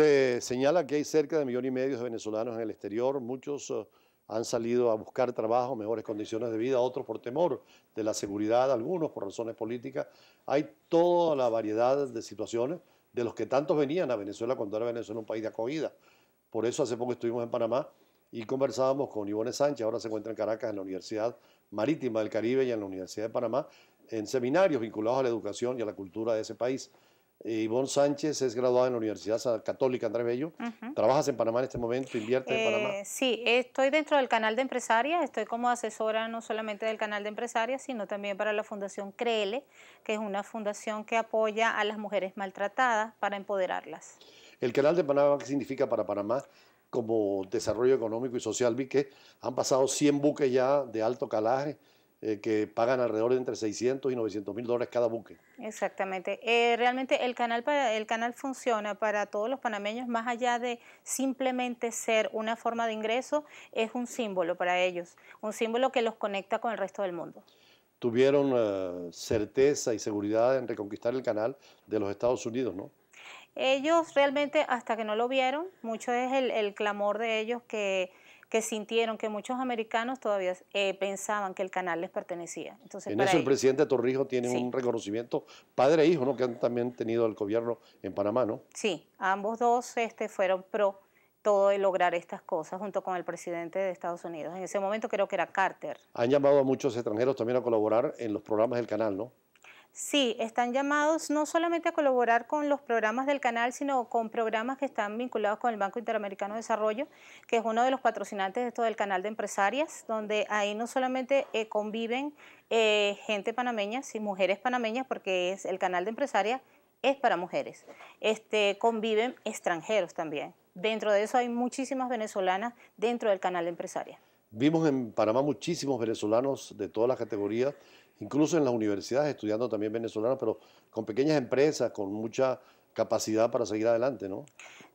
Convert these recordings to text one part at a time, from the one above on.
Se señala que hay cerca de un millón y medio de venezolanos en el exterior, muchos eh, han salido a buscar trabajo, mejores condiciones de vida, otros por temor de la seguridad, algunos por razones políticas. Hay toda la variedad de situaciones de los que tantos venían a Venezuela cuando era Venezuela un país de acogida. Por eso hace poco estuvimos en Panamá y conversábamos con Ivone Sánchez, ahora se encuentra en Caracas, en la Universidad Marítima del Caribe y en la Universidad de Panamá, en seminarios vinculados a la educación y a la cultura de ese país. Ivonne Sánchez es graduada en la Universidad Católica Andrés Bello. ¿Trabajas en Panamá en este momento? ¿Inviertes en Panamá? Eh, sí, estoy dentro del canal de empresarias. Estoy como asesora no solamente del canal de empresarias, sino también para la Fundación CRELE, que es una fundación que apoya a las mujeres maltratadas para empoderarlas. ¿El canal de Panamá qué significa para Panamá? como desarrollo económico y social, vi que han pasado 100 buques ya de alto calaje, eh, que pagan alrededor de entre 600 y 900 mil dólares cada buque. Exactamente. Eh, realmente el canal, el canal funciona para todos los panameños, más allá de simplemente ser una forma de ingreso, es un símbolo para ellos, un símbolo que los conecta con el resto del mundo. Tuvieron eh, certeza y seguridad en reconquistar el canal de los Estados Unidos, ¿no? Ellos realmente, hasta que no lo vieron, mucho es el clamor de ellos que que sintieron que muchos americanos todavía eh, pensaban que el canal les pertenecía. Entonces, en eso el presidente Torrijos tiene un reconocimiento, padre e hijo, ¿no? que han también tenido el gobierno en Panamá, ¿no? Sí, ambos dos este, fueron pro todo de lograr estas cosas junto con el presidente de Estados Unidos. En ese momento creo que era Carter. Han llamado a muchos extranjeros también a colaborar en los programas del canal, ¿no? Sí, están llamados no solamente a colaborar con los programas del canal, sino con programas que están vinculados con el Banco Interamericano de Desarrollo, que es uno de los patrocinantes de todo del canal de empresarias, donde ahí no solamente eh, conviven eh, gente panameña, sí, mujeres panameñas, porque es el canal de empresarias es para mujeres. Este, conviven extranjeros también. Dentro de eso hay muchísimas venezolanas dentro del canal de empresarias. Vimos en Panamá muchísimos venezolanos de todas las categorías, incluso en las universidades estudiando también venezolanos, pero con pequeñas empresas, con mucha capacidad para seguir adelante, ¿no?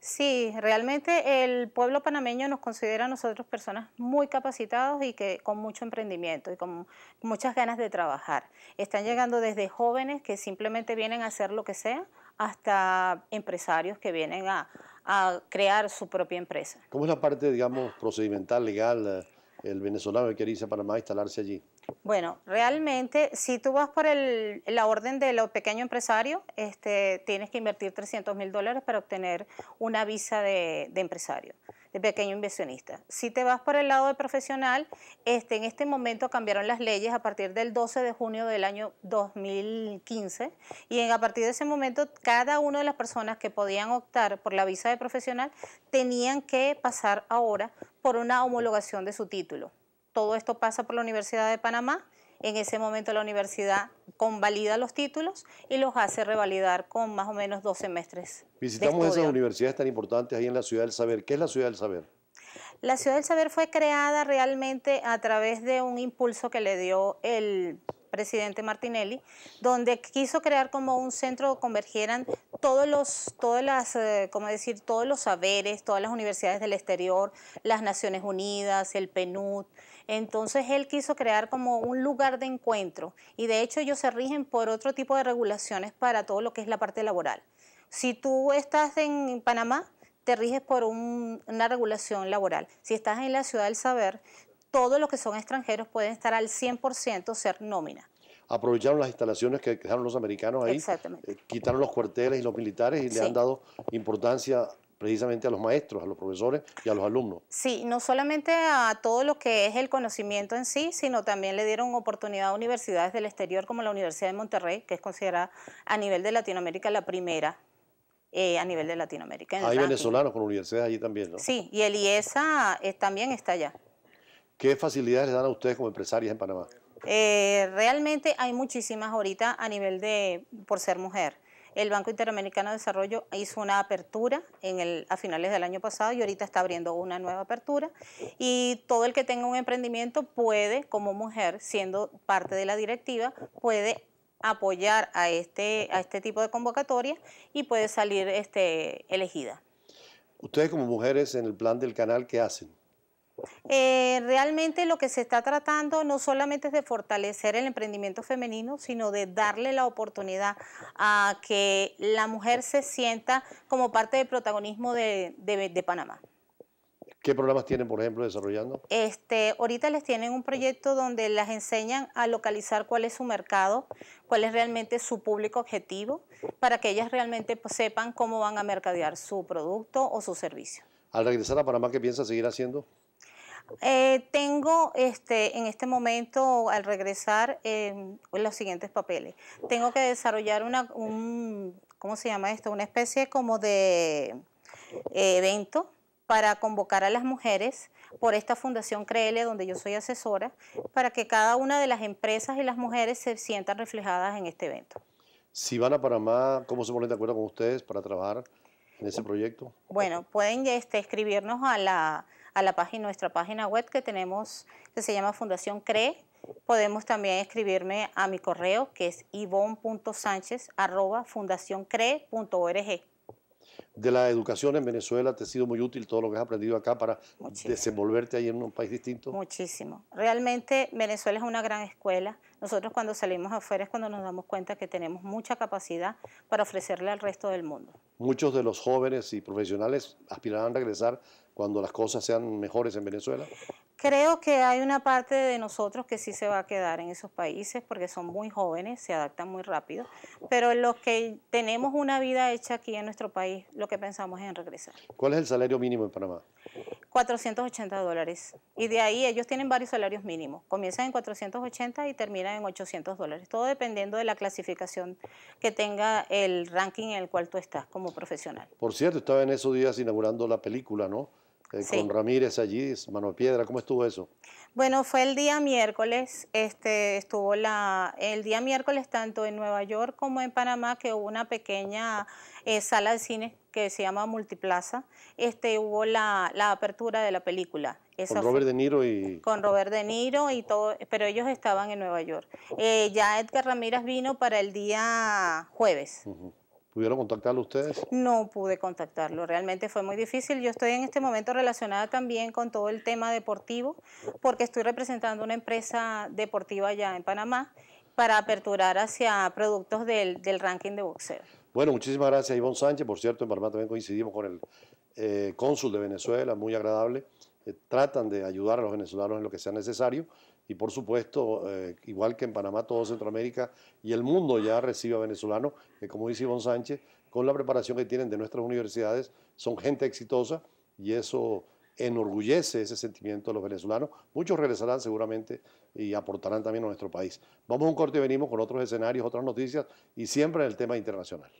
Sí, realmente el pueblo panameño nos considera a nosotros personas muy capacitados y que con mucho emprendimiento y con muchas ganas de trabajar. Están llegando desde jóvenes que simplemente vienen a hacer lo que sea hasta empresarios que vienen a, a crear su propia empresa. ¿Cómo es la parte, digamos, procedimental, legal? Eh, el venezolano que irse para Panamá instalarse allí? Bueno, realmente, si tú vas por la orden de los pequeño empresario, este, tienes que invertir 300 mil dólares para obtener una visa de empresario de pequeño inversionista. Si te vas por el lado de profesional, este, en este momento cambiaron las leyes a partir del 12 de junio del año 2015 y a partir de ese momento cada una de las personas que podían optar por la visa de profesional tenían que pasar ahora por una homologación de su título. Todo esto pasa por la Universidad de Panamá en ese momento la universidad convalida los títulos y los hace revalidar con más o menos dos semestres. Visitamos esas universidades tan importantes ahí en la Ciudad del Saber. ¿Qué es la Ciudad del Saber? La Ciudad del Saber fue creada realmente a través de un impulso que le dio el presidente Martinelli, donde quiso crear como un centro donde convergieran todos los, todas las, eh, decir? todos los saberes, todas las universidades del exterior, las Naciones Unidas, el PNUD. Entonces él quiso crear como un lugar de encuentro y de hecho ellos se rigen por otro tipo de regulaciones para todo lo que es la parte laboral. Si tú estás en Panamá, te riges por una regulación laboral. Si estás en la ciudad del saber, todos los que son extranjeros pueden estar al 100% ser nómina. Aprovecharon las instalaciones que dejaron los americanos ahí, eh, quitaron los cuarteles y los militares y le han dado importancia precisamente a los maestros, a los profesores y a los alumnos. Sí, no solamente a todo lo que es el conocimiento en sí, sino también le dieron oportunidad a universidades del exterior como la Universidad de Monterrey, que es considerada a nivel de Latinoamérica la primera eh, a nivel de Latinoamérica. Hay venezolanos con universidades allí también, ¿no? Sí, y el IESA e también está allá. ¿Qué facilidades les dan a ustedes como empresarias en Panamá? Eh, realmente hay muchísimas ahorita a nivel de, por ser mujer. El Banco Interamericano de Desarrollo hizo una apertura en a finales del año pasado y ahorita está abriendo una nueva apertura. Y todo el que tenga un emprendimiento puede, como mujer, siendo parte de la directiva, puede apoyar a este, a este tipo de convocatoria y puede salir este, elegida. Ustedes como mujeres en el plan del canal, ¿qué hacen? Eh, realmente lo que se está tratando no solamente es de fortalecer el emprendimiento femenino, sino de darle la oportunidad a que la mujer se sienta como parte del protagonismo de, Panamá. ¿Qué programas tienen, por ejemplo, desarrollando? Este, ahorita les tienen un proyecto donde las enseñan a localizar cuál es su mercado, cuál es realmente su público objetivo, para que ellas realmente pues, sepan cómo van a mercadear su producto o su servicio. Al regresar a Panamá, ¿qué piensa seguir haciendo? Eh, tengo este, en este momento, al regresar, em, los siguientes papeles. Tengo que desarrollar una, ¿cómo se llama esto? Una especie como de eh, evento para convocar a las mujeres por esta fundación Creele, donde yo soy asesora, para que cada una de las empresas y las mujeres se sientan reflejadas en este evento. Si van a Panamá, ¿cómo se ponen de acuerdo con ustedes para trabajar en ese proyecto? Bueno, pueden este, escribirnos a la a la página, nuestra página web que tenemos, que se llama Fundación CREE. Podemos también escribirme a mi correo, que es ivon.sánchez.fundacioncree.org. E De la educación en Venezuela te ha sido muy útil todo lo que has aprendido acá para desenvolverte ahí en un país distinto. Muchísimo. Realmente Venezuela es una gran escuela. Nosotros cuando salimos afuera es cuando nos damos cuenta que tenemos mucha capacidad para ofrecerle al resto del mundo. Muchos de los jóvenes y profesionales aspirarán a regresar cuando las cosas sean mejores en Venezuela. Creo que hay una parte de nosotros que sí se va a quedar en esos países porque son muy jóvenes, se adaptan muy rápido, pero los que tenemos una vida hecha aquí en nuestro país, lo que pensamos es en regresar. ¿Cuál es el salario mínimo en Panamá? 480 dólares. Y de ahí ellos tienen varios salarios mínimos. Comienzan en 480 y terminan en 800 dólares. Todo dependiendo de la clasificación que tenga el ranking en el cual tú estás como profesional. Por cierto, estaba en esos días inaugurando la película, ¿no? Eh, con Ramírez allí, Mano Piedra, ¿cómo estuvo eso? Bueno, fue el día miércoles, este, estuvo la, el día miércoles tanto en Nueva York como en Panamá que hubo una pequeña eh, sala de cine que se llama Multiplaza, este, hubo la, apertura de la película. con Robert De Niro y... Con Robert De Niro y todo, pero ellos estaban en Nueva York. Eh, ya Edgar Ramírez vino para el día jueves. ¿Pudieron contactarlo ustedes? No pude contactarlo, realmente fue muy difícil. Yo estoy en este momento relacionada también con todo el tema deportivo, porque estoy representando una empresa deportiva allá en Panamá para aperturar hacia productos del, ranking de boxeo. Bueno, muchísimas gracias Ivonne Sánchez. Por cierto, en Panamá también coincidimos con el eh, cónsul de Venezuela, muy agradable. Eh, tratan de ayudar a los venezolanos en lo que sea necesario y por supuesto, eh, igual que en Panamá, todo Centroamérica y el mundo ya recibe a venezolanos, que como dice Iván Sánchez, con la preparación que tienen de nuestras universidades, son gente exitosa y eso enorgullece ese sentimiento de los venezolanos. Muchos regresarán seguramente y aportarán también a nuestro país. Vamos a un corte y venimos con otros escenarios, otras noticias y siempre en el tema internacional.